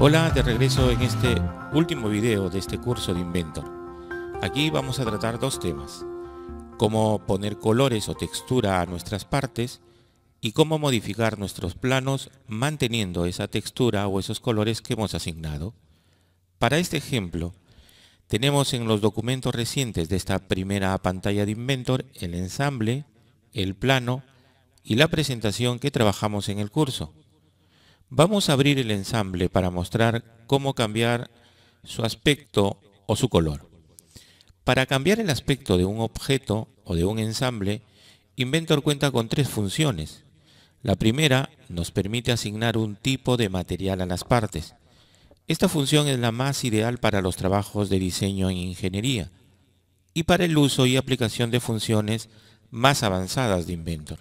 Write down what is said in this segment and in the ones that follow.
Hola, de regreso en este último video de este curso de Inventor. Aquí vamos a tratar dos temas, cómo poner colores o textura a nuestras partes y cómo modificar nuestros planos manteniendo esa textura o esos colores que hemos asignado. Para este ejemplo, tenemos en los documentos recientes de esta primera pantalla de Inventor el ensamble, el plano y la presentación que trabajamos en el curso. Vamos a abrir el ensamble para mostrar cómo cambiar su aspecto o su color. Para cambiar el aspecto de un objeto o de un ensamble, Inventor cuenta con tres funciones. La primera nos permite asignar un tipo de material a las partes. Esta función es la más ideal para los trabajos de diseño en ingeniería y para el uso y aplicación de funciones más avanzadas de Inventor.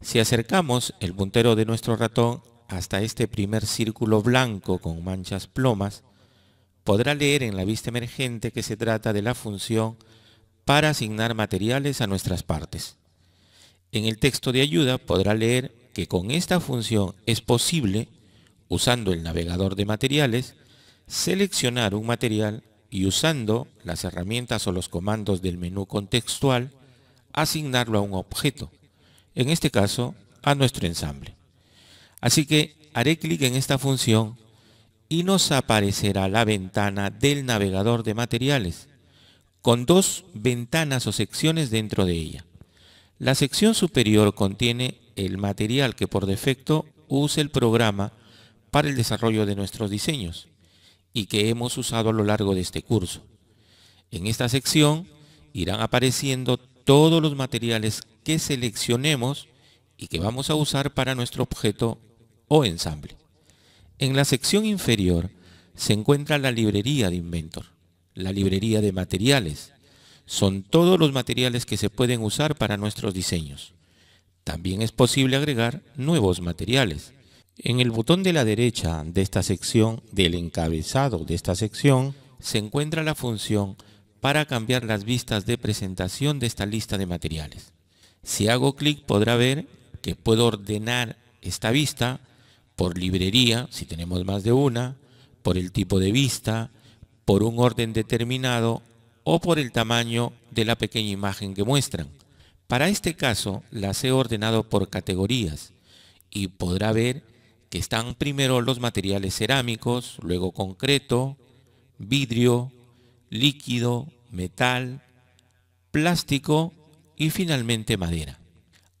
Si acercamos el puntero de nuestro ratón hasta este primer círculo blanco con manchas plomas, podrá leer en la vista emergente que se trata de la función para asignar materiales a nuestras partes. En el texto de ayuda podrá leer que con esta función es posible, usando el navegador de materiales, seleccionar un material y usando las herramientas o los comandos del menú contextual, asignarlo a un objeto, en este caso a nuestro ensamble. Así que haré clic en esta función y nos aparecerá la ventana del navegador de materiales con dos ventanas o secciones dentro de ella. La sección superior contiene el material que por defecto usa el programa para el desarrollo de nuestros diseños y que hemos usado a lo largo de este curso. En esta sección irán apareciendo todos los materiales que seleccionemos y que vamos a usar para nuestro objeto o ensamble. En la sección inferior se encuentra la librería de Inventor, la librería de materiales. Son todos los materiales que se pueden usar para nuestros diseños. También es posible agregar nuevos materiales. En el botón de la derecha de esta sección, del encabezado de esta sección, se encuentra la función para cambiar las vistas de presentación de esta lista de materiales. Si hago clic podrá ver que puedo ordenar esta vista por librería, si tenemos más de una, por el tipo de vista, por un orden determinado o por el tamaño de la pequeña imagen que muestran. Para este caso las he ordenado por categorías y podrá ver que están primero los materiales cerámicos, luego concreto, vidrio, líquido, metal, plástico y finalmente madera.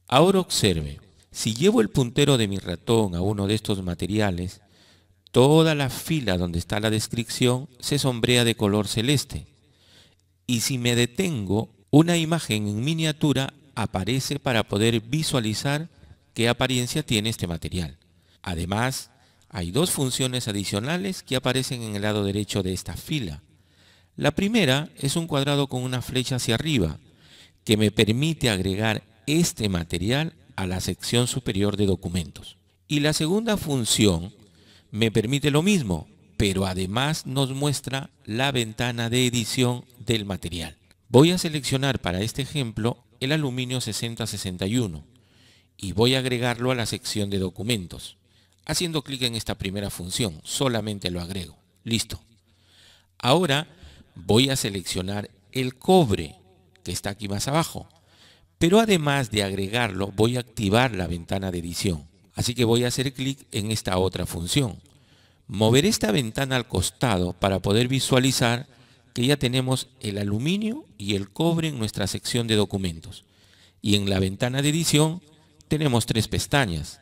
Ahora observe, si llevo el puntero de mi ratón a uno de estos materiales, toda la fila donde está la descripción se sombrea de color celeste. Y si me detengo, una imagen en miniatura aparece para poder visualizar qué apariencia tiene este material. Además, hay dos funciones adicionales que aparecen en el lado derecho de esta fila. La primera es un cuadrado con una flecha hacia arriba, que me permite agregar este material a la sección superior de documentos. Y la segunda función me permite lo mismo, pero además nos muestra la ventana de edición del material. Voy a seleccionar para este ejemplo el aluminio 6061 y voy a agregarlo a la sección de documentos. Haciendo clic en esta primera función, solamente lo agrego. Listo. Ahora voy a seleccionar el cobre que está aquí más abajo pero además de agregarlo, voy a activar la ventana de edición. Así que voy a hacer clic en esta otra función. mover esta ventana al costado para poder visualizar que ya tenemos el aluminio y el cobre en nuestra sección de documentos. Y en la ventana de edición tenemos tres pestañas.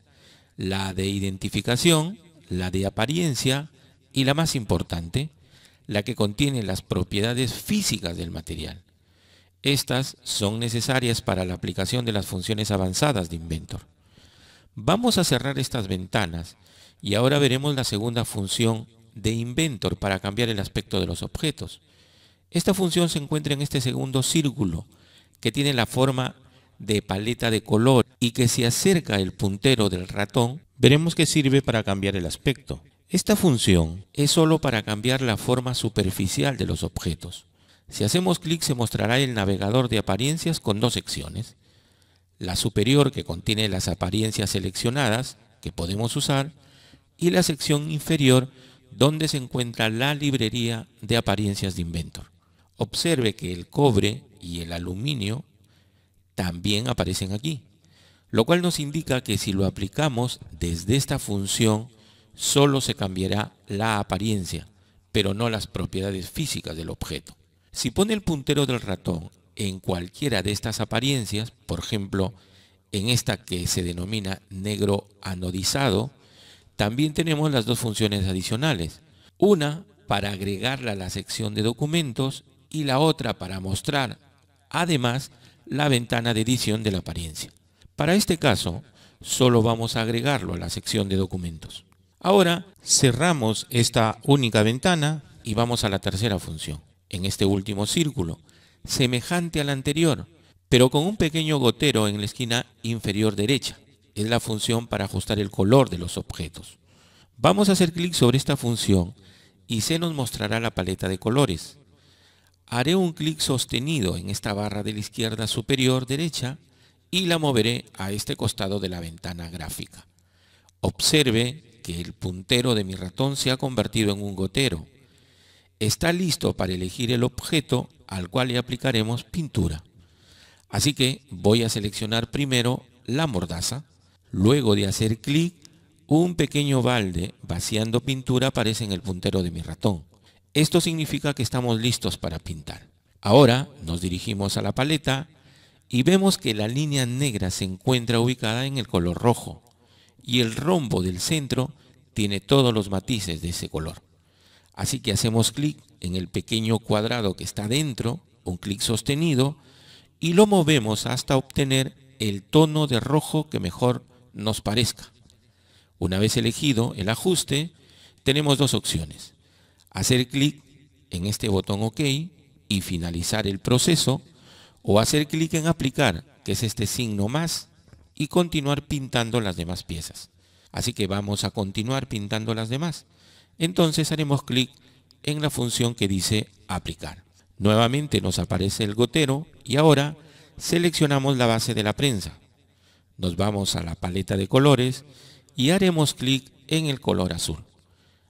La de identificación, la de apariencia y la más importante, la que contiene las propiedades físicas del material. Estas son necesarias para la aplicación de las funciones avanzadas de Inventor. Vamos a cerrar estas ventanas y ahora veremos la segunda función de Inventor para cambiar el aspecto de los objetos. Esta función se encuentra en este segundo círculo que tiene la forma de paleta de color y que si acerca el puntero del ratón, veremos que sirve para cambiar el aspecto. Esta función es solo para cambiar la forma superficial de los objetos. Si hacemos clic se mostrará el navegador de apariencias con dos secciones. La superior que contiene las apariencias seleccionadas que podemos usar y la sección inferior donde se encuentra la librería de apariencias de Inventor. Observe que el cobre y el aluminio también aparecen aquí, lo cual nos indica que si lo aplicamos desde esta función solo se cambiará la apariencia, pero no las propiedades físicas del objeto. Si pone el puntero del ratón en cualquiera de estas apariencias, por ejemplo, en esta que se denomina negro anodizado, también tenemos las dos funciones adicionales. Una para agregarla a la sección de documentos y la otra para mostrar, además, la ventana de edición de la apariencia. Para este caso, solo vamos a agregarlo a la sección de documentos. Ahora cerramos esta única ventana y vamos a la tercera función en este último círculo, semejante al anterior, pero con un pequeño gotero en la esquina inferior derecha. Es la función para ajustar el color de los objetos. Vamos a hacer clic sobre esta función y se nos mostrará la paleta de colores. Haré un clic sostenido en esta barra de la izquierda superior derecha y la moveré a este costado de la ventana gráfica. Observe que el puntero de mi ratón se ha convertido en un gotero está listo para elegir el objeto al cual le aplicaremos pintura. Así que voy a seleccionar primero la mordaza. Luego de hacer clic, un pequeño balde vaciando pintura aparece en el puntero de mi ratón. Esto significa que estamos listos para pintar. Ahora nos dirigimos a la paleta y vemos que la línea negra se encuentra ubicada en el color rojo y el rombo del centro tiene todos los matices de ese color. Así que hacemos clic en el pequeño cuadrado que está dentro, un clic sostenido, y lo movemos hasta obtener el tono de rojo que mejor nos parezca. Una vez elegido el ajuste, tenemos dos opciones. Hacer clic en este botón OK y finalizar el proceso, o hacer clic en aplicar, que es este signo más, y continuar pintando las demás piezas. Así que vamos a continuar pintando las demás entonces haremos clic en la función que dice aplicar. Nuevamente nos aparece el gotero y ahora seleccionamos la base de la prensa. Nos vamos a la paleta de colores y haremos clic en el color azul.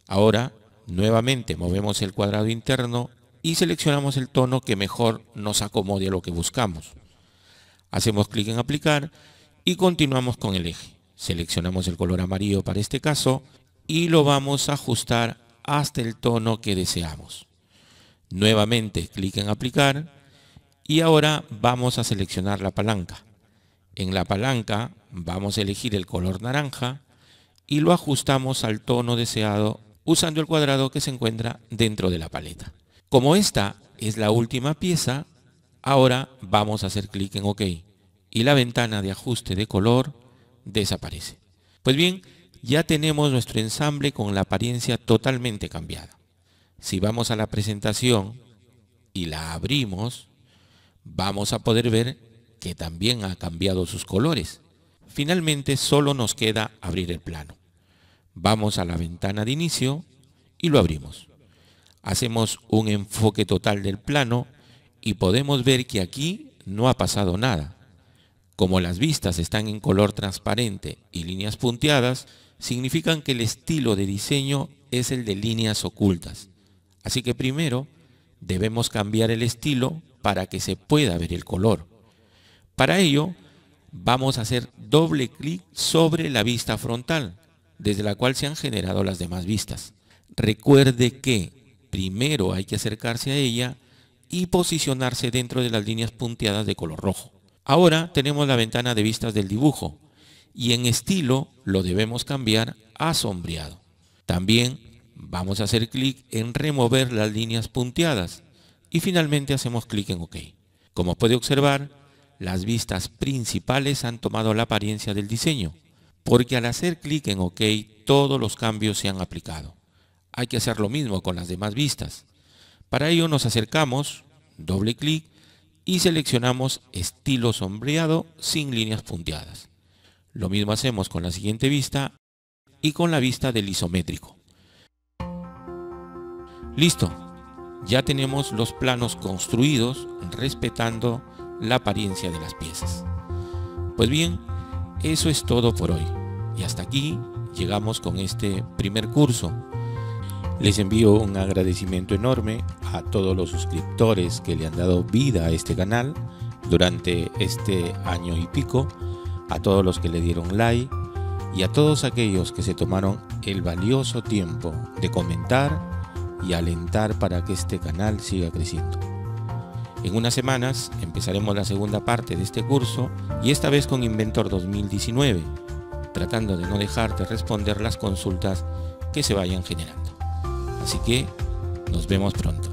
Ahora nuevamente movemos el cuadrado interno y seleccionamos el tono que mejor nos acomode a lo que buscamos. Hacemos clic en aplicar y continuamos con el eje. Seleccionamos el color amarillo para este caso y lo vamos a ajustar hasta el tono que deseamos. Nuevamente clic en aplicar y ahora vamos a seleccionar la palanca. En la palanca vamos a elegir el color naranja y lo ajustamos al tono deseado usando el cuadrado que se encuentra dentro de la paleta. Como esta es la última pieza, ahora vamos a hacer clic en OK y la ventana de ajuste de color desaparece. Pues bien, ya tenemos nuestro ensamble con la apariencia totalmente cambiada. Si vamos a la presentación y la abrimos, vamos a poder ver que también ha cambiado sus colores. Finalmente solo nos queda abrir el plano. Vamos a la ventana de inicio y lo abrimos. Hacemos un enfoque total del plano y podemos ver que aquí no ha pasado nada. Como las vistas están en color transparente y líneas punteadas, significan que el estilo de diseño es el de líneas ocultas. Así que primero debemos cambiar el estilo para que se pueda ver el color. Para ello, vamos a hacer doble clic sobre la vista frontal, desde la cual se han generado las demás vistas. Recuerde que primero hay que acercarse a ella y posicionarse dentro de las líneas punteadas de color rojo. Ahora tenemos la ventana de vistas del dibujo, y en estilo lo debemos cambiar a sombreado. También vamos a hacer clic en remover las líneas punteadas y finalmente hacemos clic en OK. Como puede observar, las vistas principales han tomado la apariencia del diseño, porque al hacer clic en OK todos los cambios se han aplicado. Hay que hacer lo mismo con las demás vistas. Para ello nos acercamos, doble clic y seleccionamos estilo sombreado sin líneas punteadas. Lo mismo hacemos con la siguiente vista y con la vista del isométrico. Listo, ya tenemos los planos construidos respetando la apariencia de las piezas. Pues bien, eso es todo por hoy. Y hasta aquí llegamos con este primer curso. Les envío un agradecimiento enorme a todos los suscriptores que le han dado vida a este canal durante este año y pico a todos los que le dieron like y a todos aquellos que se tomaron el valioso tiempo de comentar y alentar para que este canal siga creciendo. En unas semanas empezaremos la segunda parte de este curso y esta vez con Inventor 2019, tratando de no dejar de responder las consultas que se vayan generando. Así que nos vemos pronto.